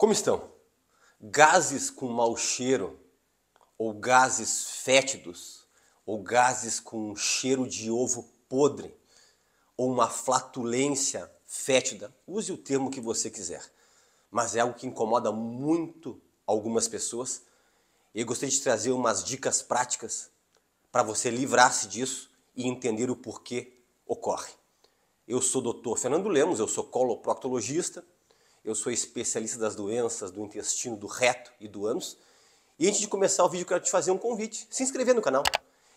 Como estão? Gases com mau cheiro, ou gases fétidos, ou gases com um cheiro de ovo podre, ou uma flatulência fétida, use o termo que você quiser, mas é algo que incomoda muito algumas pessoas. Eu gostaria de trazer umas dicas práticas para você livrar-se disso e entender o porquê ocorre. Eu sou o Dr. Fernando Lemos, eu sou coloproctologista eu sou especialista das doenças do intestino, do reto e do ânus. E antes de começar o vídeo, quero te fazer um convite: se inscrever no canal.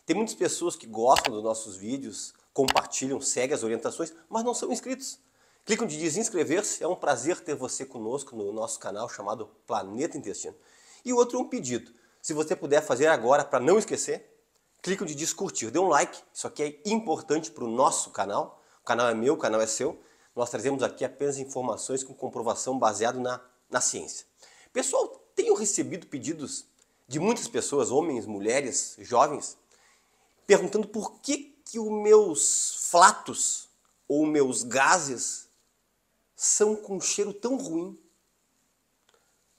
Tem muitas pessoas que gostam dos nossos vídeos, compartilham, seguem as orientações, mas não são inscritos. Clica onde diz inscrever-se. É um prazer ter você conosco no nosso canal chamado Planeta Intestino. E outro é um pedido. Se você puder fazer agora para não esquecer, clica onde diz curtir, dê um like. Isso aqui é importante para o nosso canal. O canal é meu, o canal é seu. Nós trazemos aqui apenas informações com comprovação baseado na, na ciência. Pessoal, tenho recebido pedidos de muitas pessoas, homens, mulheres, jovens, perguntando por que, que os meus flatos ou meus gases são com um cheiro tão ruim.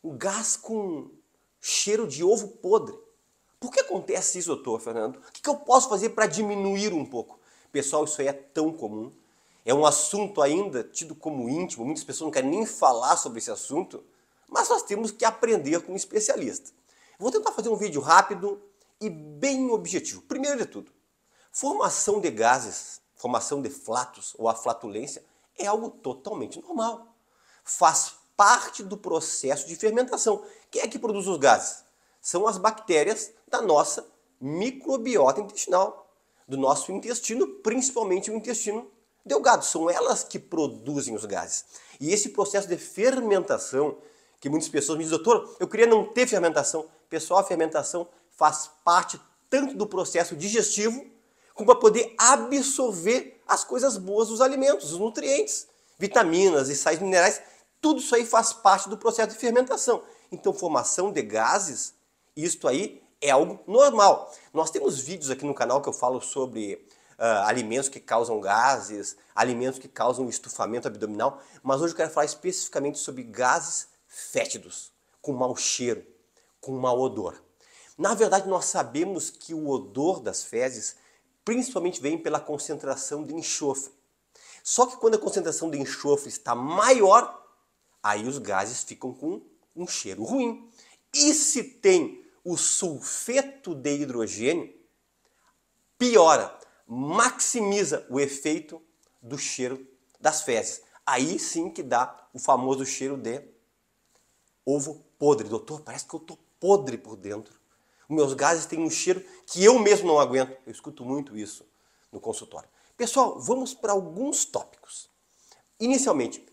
O gás com cheiro de ovo podre. Por que acontece isso, doutor Fernando? O que eu posso fazer para diminuir um pouco? Pessoal, isso aí é tão comum. É um assunto ainda tido como íntimo, muitas pessoas não querem nem falar sobre esse assunto, mas nós temos que aprender com um especialista. Vou tentar fazer um vídeo rápido e bem objetivo. Primeiro de tudo, formação de gases, formação de flatos ou a flatulência é algo totalmente normal. Faz parte do processo de fermentação. Quem é que produz os gases? São as bactérias da nossa microbiota intestinal, do nosso intestino, principalmente o intestino Delgado, são elas que produzem os gases. E esse processo de fermentação, que muitas pessoas me dizem, doutor, eu queria não ter fermentação. Pessoal, a fermentação faz parte tanto do processo digestivo, como para poder absorver as coisas boas dos alimentos, os nutrientes, vitaminas e sais minerais. Tudo isso aí faz parte do processo de fermentação. Então, formação de gases, isto aí é algo normal. Nós temos vídeos aqui no canal que eu falo sobre uh, alimentos que causam gases, alimentos que causam estufamento abdominal, mas hoje eu quero falar especificamente sobre gases fétidos, com mau cheiro, com mau odor. Na verdade, nós sabemos que o odor das fezes principalmente vem pela concentração de enxofre. Só que quando a concentração de enxofre está maior, aí os gases ficam com um cheiro ruim. E se tem o sulfeto de hidrogênio, piora maximiza o efeito do cheiro das fezes. Aí sim que dá o famoso cheiro de ovo podre. Doutor, parece que eu estou podre por dentro. Os meus gases têm um cheiro que eu mesmo não aguento. Eu escuto muito isso no consultório. Pessoal, vamos para alguns tópicos. Inicialmente,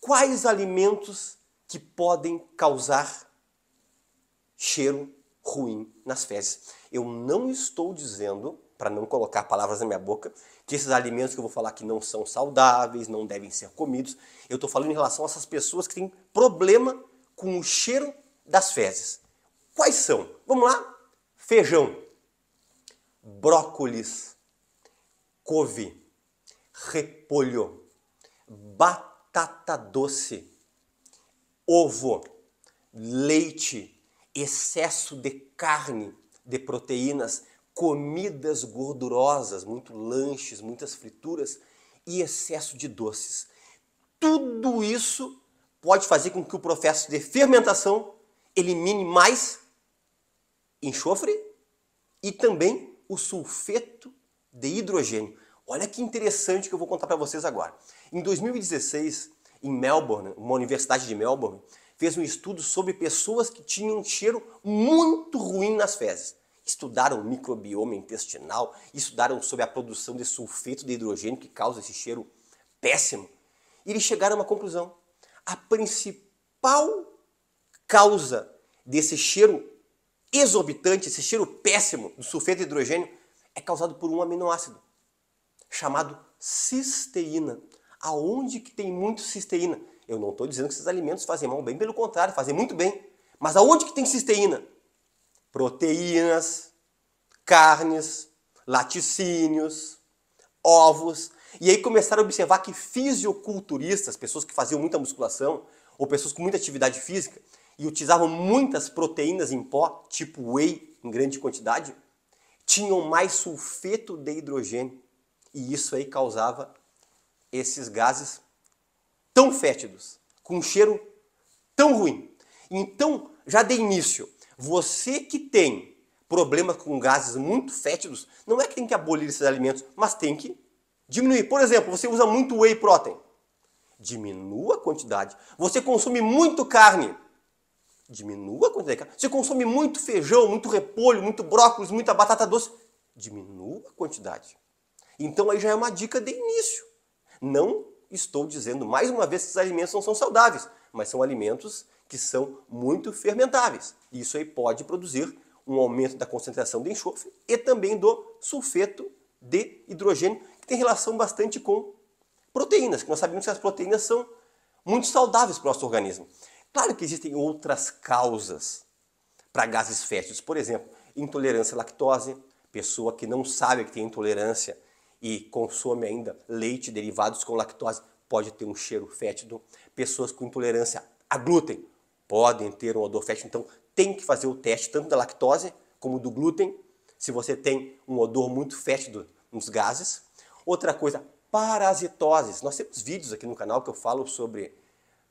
quais alimentos que podem causar cheiro ruim nas fezes? Eu não estou dizendo para não colocar palavras na minha boca, que esses alimentos que eu vou falar que não são saudáveis, não devem ser comidos. Eu estou falando em relação a essas pessoas que têm problema com o cheiro das fezes. Quais são? Vamos lá? Feijão, brócolis, couve, repolho, batata doce, ovo, leite, excesso de carne, de proteínas, comidas gordurosas, muito lanches, muitas frituras e excesso de doces. Tudo isso pode fazer com que o processo de fermentação elimine mais enxofre e também o sulfeto de hidrogênio. Olha que interessante que eu vou contar para vocês agora. Em 2016, em Melbourne, uma universidade de Melbourne, fez um estudo sobre pessoas que tinham um cheiro muito ruim nas fezes estudaram o microbioma intestinal, estudaram sobre a produção de sulfeto de hidrogênio que causa esse cheiro péssimo. E eles chegaram a uma conclusão. A principal causa desse cheiro exorbitante, esse cheiro péssimo do sulfeto de hidrogênio é causado por um aminoácido chamado cisteína. Aonde que tem muito cisteína? Eu não estou dizendo que esses alimentos fazem mal, bem pelo contrário, fazem muito bem. Mas aonde que tem cisteína? proteínas, carnes, laticínios, ovos. E aí começaram a observar que fisiculturistas, pessoas que faziam muita musculação ou pessoas com muita atividade física e utilizavam muitas proteínas em pó, tipo whey, em grande quantidade, tinham mais sulfeto de hidrogênio. E isso aí causava esses gases tão fétidos, com um cheiro tão ruim. Então, já de início, você que tem problema com gases muito fétidos, não é que tem que abolir esses alimentos, mas tem que diminuir. Por exemplo, você usa muito whey protein. Diminua a quantidade. Você consome muito carne. Diminua a quantidade de carne. Você consome muito feijão, muito repolho, muito brócolis, muita batata doce. Diminua a quantidade. Então aí já é uma dica de início. Não estou dizendo mais uma vez que esses alimentos não são saudáveis, mas são alimentos que são muito fermentáveis. isso aí pode produzir um aumento da concentração de enxofre e também do sulfeto de hidrogênio, que tem relação bastante com proteínas, que nós sabemos que as proteínas são muito saudáveis para o nosso organismo. Claro que existem outras causas para gases fétidos, por exemplo, intolerância à lactose, pessoa que não sabe que tem intolerância e consome ainda leite derivados com lactose pode ter um cheiro fétido, pessoas com intolerância a glúten podem ter um odor fétido, então tem que fazer o teste tanto da lactose como do glúten, se você tem um odor muito fétido nos gases. Outra coisa, parasitoses. Nós temos vídeos aqui no canal que eu falo sobre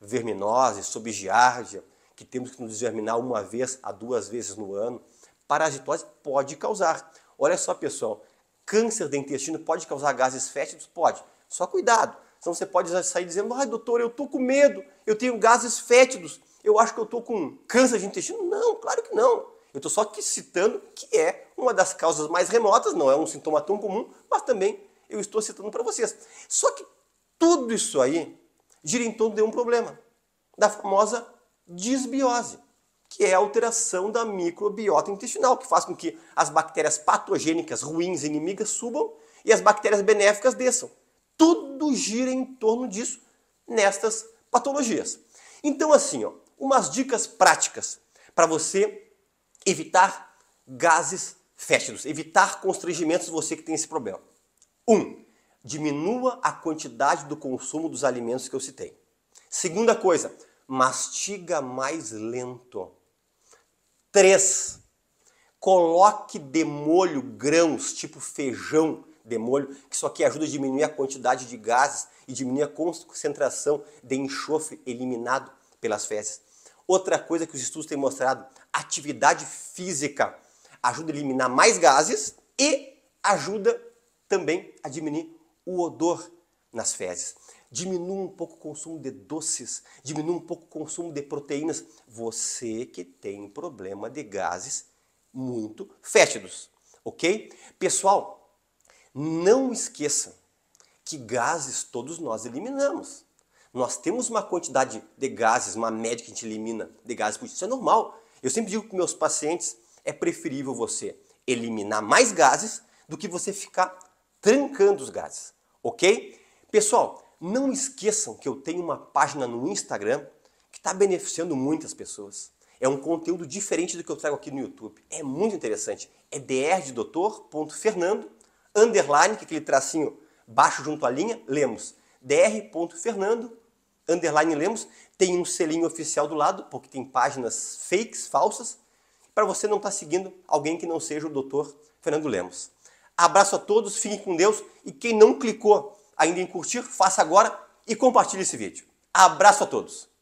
verminose, sobre giardia, que temos que nos desverminar uma vez a duas vezes no ano. Parasitose pode causar. Olha só, pessoal, câncer de intestino pode causar gases fétidos? Pode. Só cuidado, senão você pode sair dizendo, ai doutor, eu estou com medo, eu tenho gases fétidos eu acho que eu estou com câncer de intestino. Não, claro que não. Eu estou só aqui citando que é uma das causas mais remotas, não é um sintoma tão comum, mas também eu estou citando para vocês. Só que tudo isso aí gira em torno de um problema, da famosa disbiose, que é a alteração da microbiota intestinal, que faz com que as bactérias patogênicas, ruins, inimigas subam e as bactérias benéficas desçam. Tudo gira em torno disso nestas patologias. Então assim, ó, umas dicas práticas para você evitar gases fétidos, evitar constrangimentos você que tem esse problema. 1. Um, diminua a quantidade do consumo dos alimentos que eu citei. Segunda coisa, mastiga mais lento. 3. Coloque de molho grãos, tipo feijão de molho, que isso aqui ajuda a diminuir a quantidade de gases e diminuir a concentração de enxofre eliminado pelas fezes. Outra coisa que os estudos têm mostrado, atividade física ajuda a eliminar mais gases e ajuda também a diminuir o odor nas fezes. Diminua um pouco o consumo de doces, diminua um pouco o consumo de proteínas. Você que tem problema de gases muito fétidos, ok? Pessoal, não esqueça que gases todos nós eliminamos. Nós temos uma quantidade de gases, uma média que a gente elimina de gases por dia. Isso é normal. Eu sempre digo que meus pacientes é preferível você eliminar mais gases do que você ficar trancando os gases, ok? Pessoal, não esqueçam que eu tenho uma página no Instagram que está beneficiando muitas pessoas. É um conteúdo diferente do que eu trago aqui no YouTube. É muito interessante. É drdoutor.fernando, underline, que é aquele tracinho baixo junto à linha, lemos, dr.fernando, underline Lemos, tem um selinho oficial do lado, porque tem páginas fakes, falsas, para você não estar tá seguindo alguém que não seja o doutor Fernando Lemos. Abraço a todos, fiquem com Deus e quem não clicou ainda em curtir, faça agora e compartilhe esse vídeo. Abraço a todos!